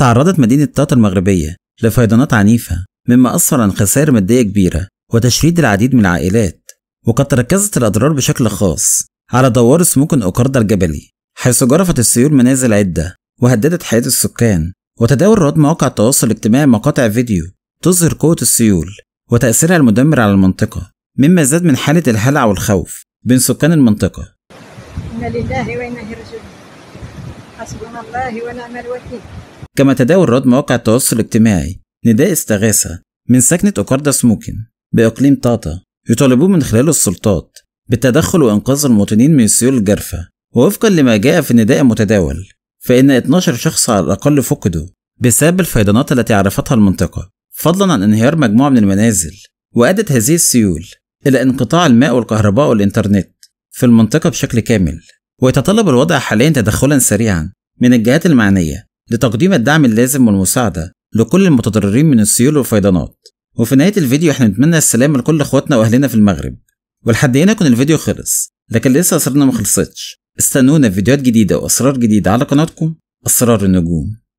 تعرضت مدينة طاطا المغربية لفيضانات عنيفة مما أثر عن خسائر مادية كبيرة وتشريد العديد من العائلات وقد تركزت الأضرار بشكل خاص على دوار سموكن أوكاردا الجبلي حيث جرفت السيول منازل عدة وهددت حياة السكان وتداول رواد مواقع التواصل الاجتماعي مقاطع فيديو تظهر قوة السيول وتأثيرها المدمر على المنطقة مما زاد من حالة الهلع والخوف بين سكان المنطقة إنا لله وإنا رجل حسبنا الله ونعم الوكيل كما تداول رد مواقع التواصل الاجتماعي نداء استغاثة من سكنة أوكاردا سموكن بإقليم طاطا يطالبون من خلاله السلطات بالتدخل وإنقاذ المواطنين من السيول الجرفة ووفقا لما جاء في النداء المتداول فإن 12 شخص على الأقل فقدوا بسبب الفيضانات التي عرفتها المنطقة فضلا عن انهيار مجموعة من المنازل وأدت هذه السيول إلى انقطاع الماء والكهرباء والإنترنت في المنطقة بشكل كامل ويتطلب الوضع حاليا تدخلا سريعا من الجهات المعنية لتقديم الدعم اللازم والمساعدة لكل المتضررين من السيول والفيضانات وفي نهاية الفيديو احنا نتمنى السلام لكل اخواتنا واهلنا في المغرب ولحد هنا يكون الفيديو خلص لكن لسه أسرارنا مخلصتش استنونا في فيديوهات جديدة وأسرار جديدة على قناتكم أسرار النجوم